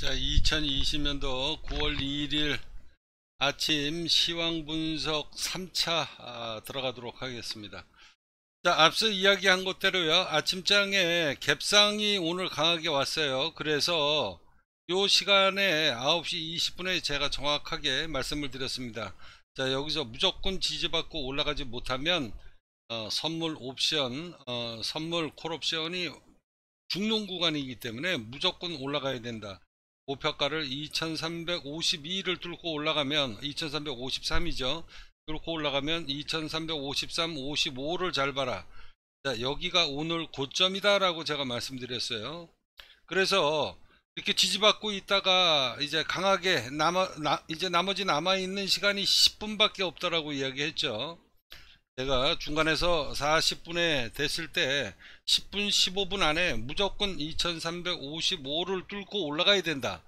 자, 2020년도 9월 2일 아침 시황 분석 3차 아, 들어가도록 하겠습니다. 자, 앞서 이야기한 것대로요. 아침장에 갭상이 오늘 강하게 왔어요. 그래서 이 시간에 9시 20분에 제가 정확하게 말씀을 드렸습니다. 자, 여기서 무조건 지지받고 올라가지 못하면 어, 선물 옵션, 어, 선물 콜옵션이 중농 구간이기 때문에 무조건 올라가야 된다. 목표가를 2352를 뚫고 올라가면 2353이죠. 뚫고 올라가면 2353, 55를 잘 봐라. 자, 여기가 오늘 고점이다 라고 제가 말씀드렸어요. 그래서 이렇게 지지받고 있다가 이제 강하게 남아 나, 이제 나머지 남아 있는 시간이 10분밖에 없다라고 이야기했죠. 제가 중간에서 40분에 됐을 때 10분 15분 안에 무조건 2355를 뚫고 올라가야 된다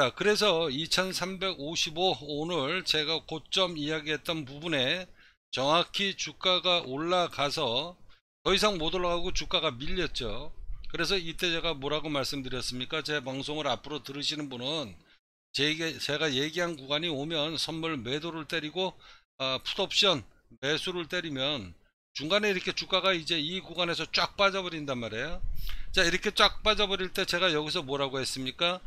자, 그래서 2355 오늘 제가 고점 이야기했던 부분에 정확히 주가가 올라가서 더 이상 못 올라가고 주가가 밀렸죠. 그래서 이때 제가 뭐라고 말씀드렸습니까? 제 방송을 앞으로 들으시는 분은 제가 얘기한 구간이 오면 선물 매도를 때리고 아, 풋옵션 매수를 때리면 중간에 이렇게 주가가 이제 이 구간에서 쫙 빠져버린단 말이에요. 자 이렇게 쫙 빠져버릴 때 제가 여기서 뭐라고 했습니까?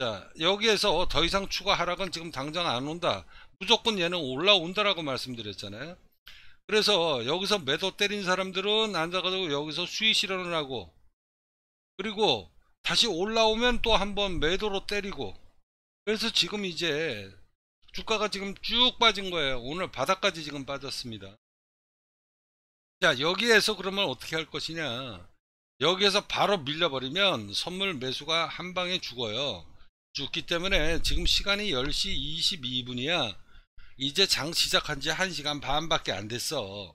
자 여기에서 더 이상 추가 하락은 지금 당장 안 온다 무조건 얘는 올라온다라고 말씀드렸잖아요 그래서 여기서 매도 때린 사람들은 앉아가지고 여기서 수익 실현을 하고 그리고 다시 올라오면 또 한번 매도로 때리고 그래서 지금 이제 주가가 지금 쭉 빠진 거예요 오늘 바닥까지 지금 빠졌습니다 자 여기에서 그러면 어떻게 할 것이냐 여기에서 바로 밀려버리면 선물 매수가 한 방에 죽어요 죽기 때문에 지금 시간이 10시 22분이야. 이제 장 시작한 지 1시간 반밖에 안 됐어.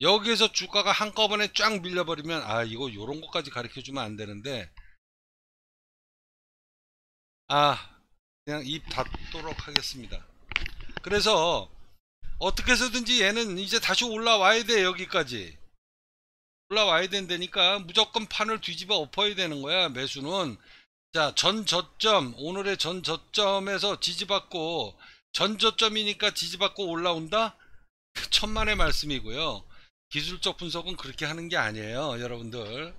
여기에서 주가가 한꺼번에 쫙 밀려버리면 아 이거 요런 것까지 가르쳐주면 안 되는데 아 그냥 입 닫도록 하겠습니다. 그래서 어떻게 해서든지 얘는 이제 다시 올라와야 돼 여기까지 올라와야 된다니까 무조건 판을 뒤집어 엎어야 되는 거야 매수는 자, 전 저점, 오늘의 전 저점에서 지지받고, 전 저점이니까 지지받고 올라온다? 그 천만의 말씀이고요. 기술적 분석은 그렇게 하는 게 아니에요, 여러분들.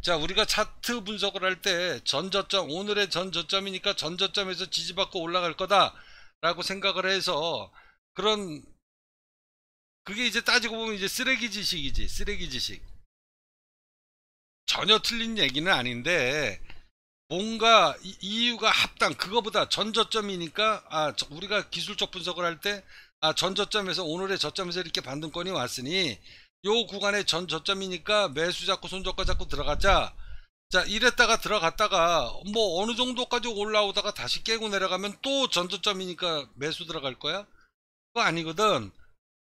자, 우리가 차트 분석을 할 때 전 저점, 오늘의 전 저점이니까 전 저점에서 지지받고 올라갈 거다라고 생각을 해서 그런 그게 이제 따지고 보면 이제 쓰레기 지식이지, 쓰레기 지식. 전혀 틀린 얘기는 아닌데 뭔가 이유가 합당 그거보다 전저점이니까 아 우리가 기술적 분석을 할 때 아 전저점에서 오늘의 저점에서 이렇게 반등권이 왔으니 요 구간의 전저점이니까 매수 잡고 손절가 잡고 들어가자 자 이랬다가 들어갔다가 뭐 어느 정도까지 올라오다가 다시 깨고 내려가면 또 전저점이니까 매수 들어갈 거야 그거 아니거든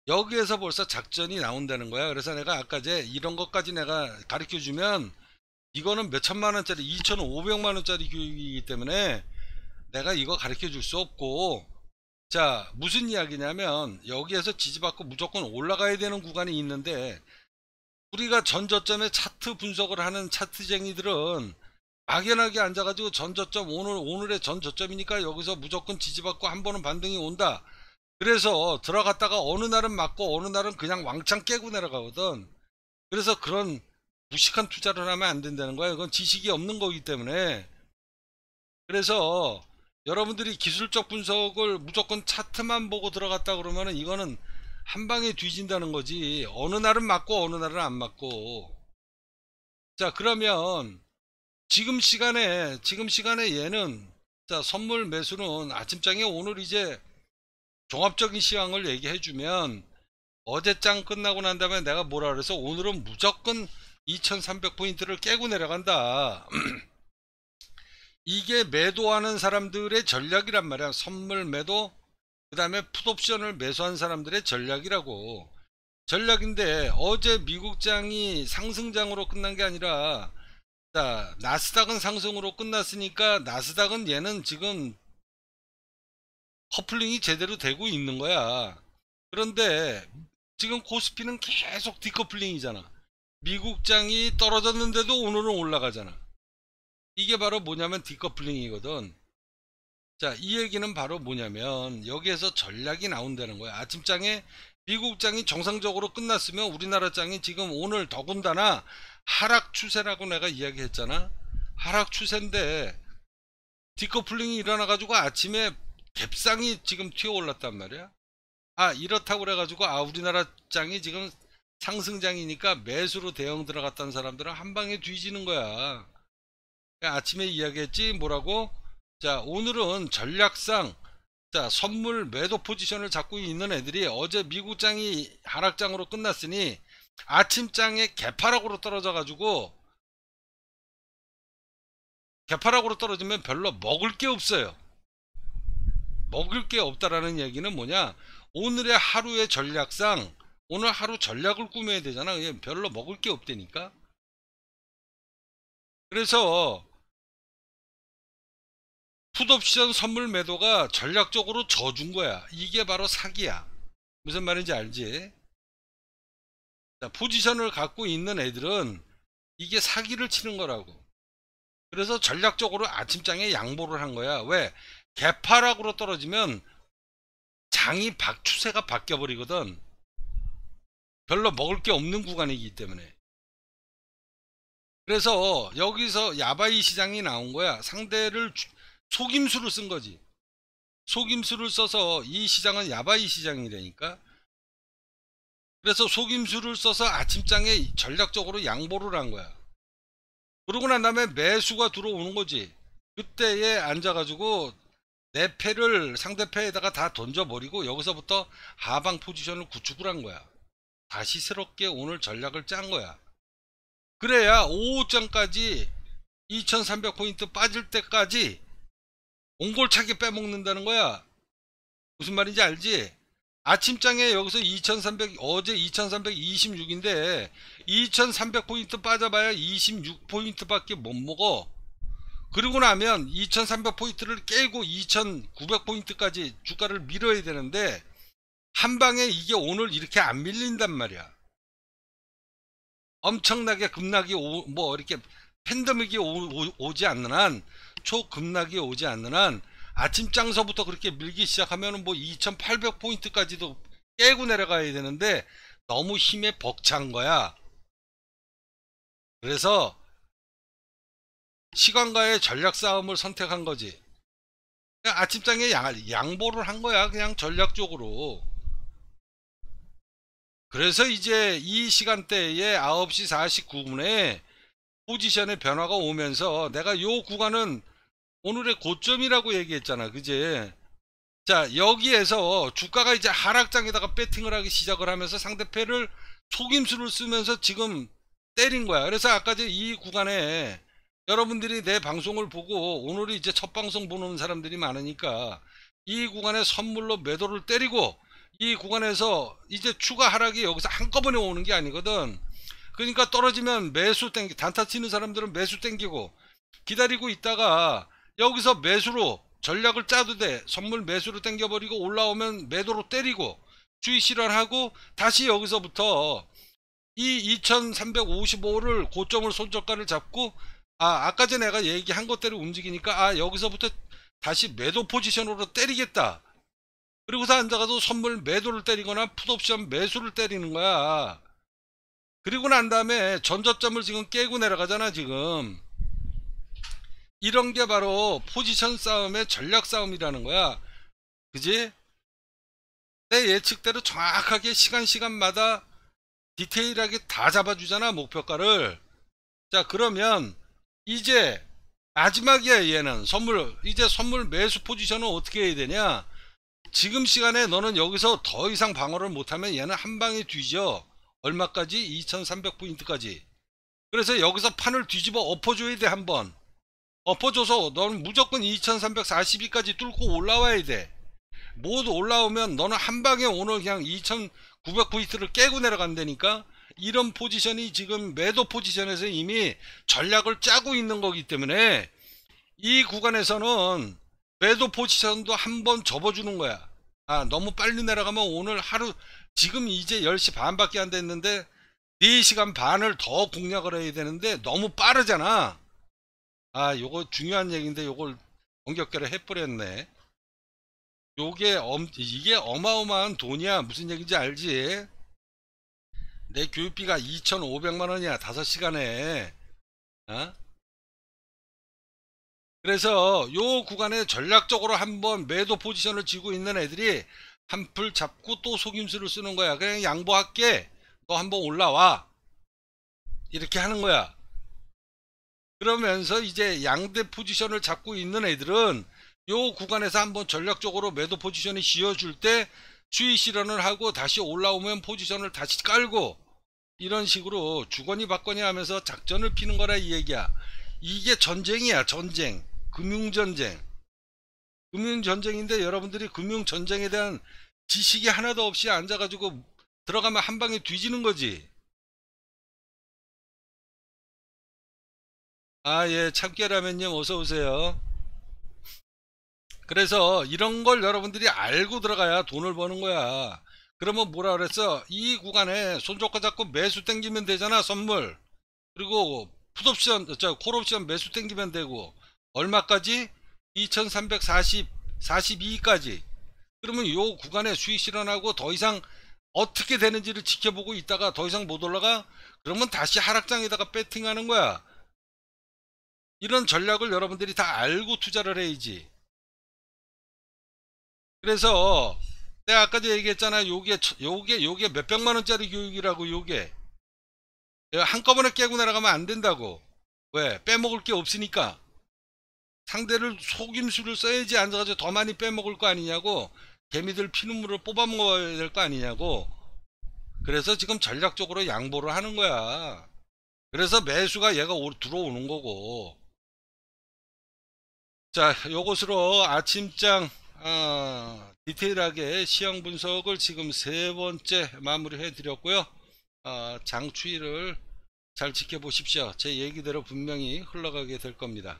여기에서 벌써 작전이 나온다는 거야 그래서 내가 아까 이제 이런 것까지 내가 가르쳐 주면 이거는 몇천만 원짜리 2,500만 원짜리 교육이기 때문에 내가 이거 가르쳐 줄 수 없고 자 무슨 이야기냐면 여기에서 지지받고 무조건 올라가야 되는 구간이 있는데 우리가 전저점에 차트 분석을 하는 차트쟁이들은 막연하게 앉아가지고 전저점 오늘 오늘의 전저점이니까 여기서 무조건 지지받고 한 번은 반등이 온다 그래서 들어갔다가 어느 날은 맞고 어느 날은 그냥 왕창 깨고 내려가거든 그래서 그런 무식한 투자를 하면 안 된다는 거예요. 그건 지식이 없는 거기 때문에. 그래서 여러분들이 기술적 분석을 무조건 차트만 보고 들어갔다 그러면은 이거는 한 방에 뒤진다는 거지. 어느 날은 맞고 어느 날은 안 맞고. 자, 그러면 지금 시간에 지금 시간에 얘는 자, 선물 매수는 아침장에 오늘 이제 종합적인 시황을 얘기해 주면 어제장 끝나고 난 다음에 내가 뭐라 그래서 오늘은 무조건 2300포인트를 깨고 내려간다. 이게 매도하는 사람들의 전략이란 말이야. 선물 매도, 그 다음에 풋옵션을 매수한 사람들의 전략이라고. 전략인데 어제 미국장이 상승장으로 끝난 게 아니라 자, 나스닥은 상승으로 끝났으니까 나스닥은 얘는 지금 커플링이 제대로 되고 있는 거야. 그런데 지금 코스피는 계속 디커플링이잖아. 미국장이 떨어졌는데도 오늘은 올라가잖아. 이게 바로 뭐냐면 디커플링이거든. 자, 이 얘기는 바로 뭐냐면 여기에서 전략이 나온다는 거야. 아침장에 미국장이 정상적으로 끝났으면 우리나라장이 지금 오늘 더군다나 하락 추세라고 내가 이야기했잖아. 하락 추세인데 디커플링이 일어나 가지고 아침에 갭상이 지금 튀어 올랐단 말이야. 아, 이렇다고 그래 가지고 아, 우리나라장이 지금 상승장이니까 매수로 대형 들어갔던 사람들은 한 방에 뒤지는 거야. 아침에 이야기했지 뭐라고? 자 오늘은 전략상 자 선물 매도 포지션을 잡고 있는 애들이 어제 미국장이 하락장으로 끝났으니 아침장에 개파락으로 떨어져 가지고 개파락으로 떨어지면 별로 먹을 게 없어요. 먹을 게 없다라는 얘기는 뭐냐? 오늘의 하루의 전략상 오늘 하루 전략을 꾸며야 되잖아. 별로 먹을 게 없다니까. 그래서 풋옵션 선물 매도가 전략적으로 져준 거야. 이게 바로 사기야. 무슨 말인지 알지? 자, 포지션을 갖고 있는 애들은 이게 사기를 치는 거라고. 그래서 전략적으로 아침장에 양보를 한 거야. 왜? 개파락으로 떨어지면 장이 박 추세가 바뀌어 버리거든. 별로 먹을 게 없는 구간이기 때문에 그래서 여기서 야바이 시장이 나온 거야 상대를 속임수를쓴 거지 속임수를 써서 이 시장은 야바이 시장이라니까 그래서 속임수를 써서 아침장에 전략적으로 양보를 한 거야 그러고 난 다음에 매수가 들어오는 거지 그때에 앉아가지고 내 패를 상대 패에다가 다 던져버리고 여기서부터 하방 포지션을 구축을 한 거야 가시스럽게 오늘 전략을 짠 거야. 그래야 오후장까지 2300포인트 빠질 때까지 옹골차게 빼먹는다는 거야. 무슨 말인지 알지? 아침장에 여기서 2300 어제 2326인데 2300포인트 빠져봐야 26포인트밖에 못 먹어. 그리고 나면 2300포인트를 깨고 2900포인트까지 주가를 밀어야 되는데 한 방에 이게 오늘 이렇게 안 밀린단 말이야. 엄청나게 급락이 오, 뭐 이렇게 팬데믹이 오, 지 않는 한 초급락이 오지 않는 한 아침 장서부터 그렇게 밀기 시작하면 뭐 2800포인트까지도 깨고 내려가야 되는데 너무 힘에 벅찬 거야. 그래서 시간과의 전략 싸움을 선택한 거지. 그러니까 아침장에 양, 양보를 한 거야. 그냥 전략적으로. 그래서 이제 이 시간대에 9시 49분에 포지션의 변화가 오면서 내가 요 구간은 오늘의 고점이라고 얘기했잖아 그제 자 여기에서 주가가 이제 하락장에다가 배팅을 하기 시작을 하면서 상대패를 속임수를 쓰면서 지금 때린 거야 그래서 아까 이 구간에 여러분들이 내 방송을 보고 오늘이 이제 첫 방송 보는 사람들이 많으니까 이 구간에 선물로 매도를 때리고 이 구간에서 이제 추가 하락이 여기서 한꺼번에 오는 게 아니거든 그러니까 떨어지면 매수 땡기 단타 치는 사람들은 매수 땡기고 기다리고 있다가 여기서 매수로 전략을 짜도 돼 선물 매수로 땡겨버리고 올라오면 매도로 때리고 주의 실현하고 다시 여기서부터 이 2355를 고점을 손저가를 잡고 아 아까 전에 내가 얘기한 것대로 움직이니까 아 여기서부터 다시 매도 포지션으로 때리겠다 그리고서 앉아가도 그 선물 매도를 때리거나 풋옵션 매수를 때리는 거야. 그리고 난 다음에 전저점을 지금 깨고 내려가잖아 지금. 이런 게 바로 포지션 싸움의 전략 싸움이라는 거야. 그지? 내 예측대로 정확하게 시간 시간마다 디테일하게 다 잡아주잖아 목표가를. 자 그러면 이제 마지막이야 얘는 선물 이제 선물 매수 포지션은 어떻게 해야 되냐 지금 시간에 너는 여기서 더 이상 방어를 못하면 얘는 한 방에 뒤져. 얼마까지? 2300포인트까지. 그래서 여기서 판을 뒤집어 엎어줘야 돼, 한번. 엎어줘서 너는 무조건 2342까지 뚫고 올라와야 돼. 모두 올라오면 너는 한 방에 오늘 그냥 2900포인트를 깨고 내려간다니까? 이런 포지션이 지금 매도 포지션에서 이미 전략을 짜고 있는 거기 때문에 이 구간에서는 매도 포지션도 한 번 접어주는 거야. 아, 너무 빨리 내려가면 오늘 하루, 지금 이제 10시 반밖에 안 됐는데, 4시간 반을 더 공략을 해야 되는데, 너무 빠르잖아. 아, 요거 중요한 얘기인데, 요걸 공격결을 해버렸네. 요게, 엄, 이게 어마어마한 돈이야. 무슨 얘기인지 알지? 내 교육비가 2,500만 원이야. 5시간에. 어? 그래서 요 구간에 전략적으로 한번 매도 포지션을 쥐고 있는 애들이 한풀 잡고 또 속임수를 쓰는 거야. 그냥 양보할게. 너 한번 올라와. 이렇게 하는 거야. 그러면서 이제 양대 포지션을 잡고 있는 애들은 요 구간에서 한번 전략적으로 매도 포지션이 씌어줄때 수익 실현을 하고 다시 올라오면 포지션을 다시 깔고 이런 식으로 주거니 받거니 하면서 작전을 피는 거라 이 얘기야. 이게 전쟁이야 전쟁. 금융전쟁. 금융전쟁인데 여러분들이 금융전쟁에 대한 지식이 하나도 없이 앉아가지고 들어가면 한 방에 뒤지는 거지. 아, 예, 참깨라면님 어서오세요. 그래서 이런 걸 여러분들이 알고 들어가야 돈을 버는 거야. 그러면 뭐라 그랬어? 이 구간에 손조가 잡고 매수 땡기면 되잖아, 선물. 그리고 풋옵션, 콜옵션 매수 땡기면 되고 얼마까지? 2340, 42까지. 그러면 요 구간에 수익 실현하고 더 이상 어떻게 되는지를 지켜보고 있다가 더 이상 못 올라가? 그러면 다시 하락장에다가 배팅하는 거야. 이런 전략을 여러분들이 다 알고 투자를 해야지. 그래서 내가 아까도 얘기했잖아. 요게 요게 요게 몇 백만 원짜리 교육이라고 요게. 한꺼번에 깨고 날아가면 안 된다고. 왜? 빼먹을 게 없으니까. 상대를 속임수를 써야지 앉아가지고 더 많이 빼먹을 거 아니냐고 개미들 피눈물을 뽑아 먹어야 될 거 아니냐고 그래서 지금 전략적으로 양보를 하는 거야 그래서 매수가 얘가 들어오는 거고 자 요것으로 아침장 어, 디테일하게 시황 분석을 지금 세 번째 마무리 해 드렸고요 어, 장추위를 잘 지켜보십시오 제 얘기대로 분명히 흘러가게 될 겁니다